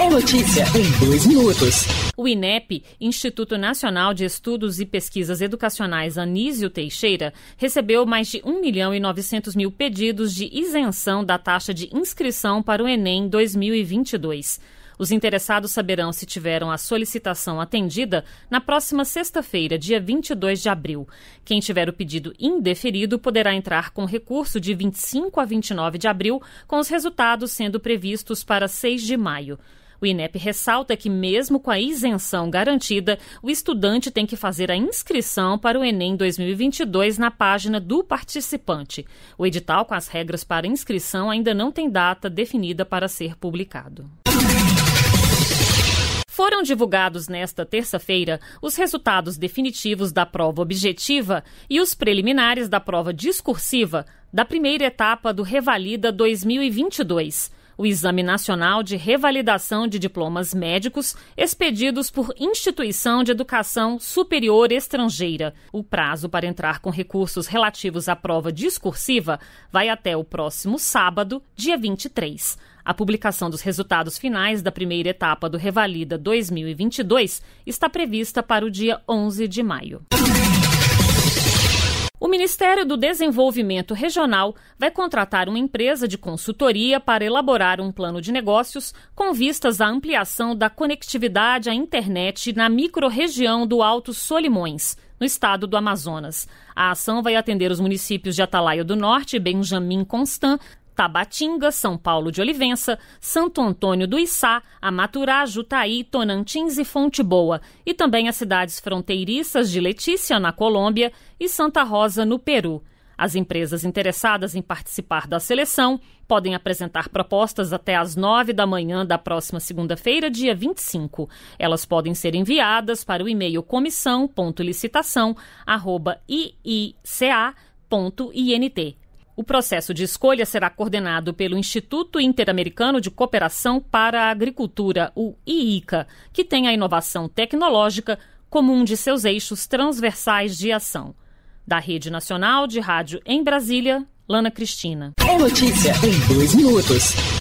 É notícia em dois minutos. O INEP, Instituto Nacional de Estudos e Pesquisas Educacionais Anísio Teixeira, recebeu mais de 1 milhão e 900 mil pedidos de isenção da taxa de inscrição para o Enem 2022. Os interessados saberão se tiveram a solicitação atendida na próxima sexta-feira, dia 22 de abril. Quem tiver o pedido indeferido poderá entrar com recurso de 25 a 29 de abril, com os resultados sendo previstos para 6 de maio. O INEP ressalta que, mesmo com a isenção garantida, o estudante tem que fazer a inscrição para o Enem 2022 na página do participante. O edital com as regras para inscrição ainda não tem data definida para ser publicado. Foram divulgados nesta terça-feira os resultados definitivos da prova objetiva e os preliminares da prova discursiva da primeira etapa do Revalida 2022 o Exame Nacional de Revalidação de Diplomas Médicos expedidos por instituição de educação superior estrangeira. O prazo para entrar com recursos relativos à prova discursiva vai até o próximo sábado, dia 23. A publicação dos resultados finais da primeira etapa do Revalida 2022 está prevista para o dia 11 de maio. O Ministério do Desenvolvimento Regional vai contratar uma empresa de consultoria para elaborar um plano de negócios com vistas à ampliação da conectividade à internet na microrregião do Alto Solimões, no estado do Amazonas. A ação vai atender os municípios de Atalaia do Norte, e Benjamin Constant, Tabatinga, São Paulo de Olivença, Santo Antônio do Içá, Amaturá, Jutaí, Tonantins e Fonte Boa, e também as cidades fronteiriças de Letícia, na Colômbia, e Santa Rosa, no Peru. As empresas interessadas em participar da seleção podem apresentar propostas até às nove da manhã da próxima segunda-feira, dia 25. Elas podem ser enviadas para o e-mail comissão.licitação.iica.int o processo de escolha será coordenado pelo Instituto Interamericano de Cooperação para a Agricultura, o IICA, que tem a inovação tecnológica como um de seus eixos transversais de ação. Da Rede Nacional de Rádio em Brasília, Lana Cristina. É notícia em dois minutos.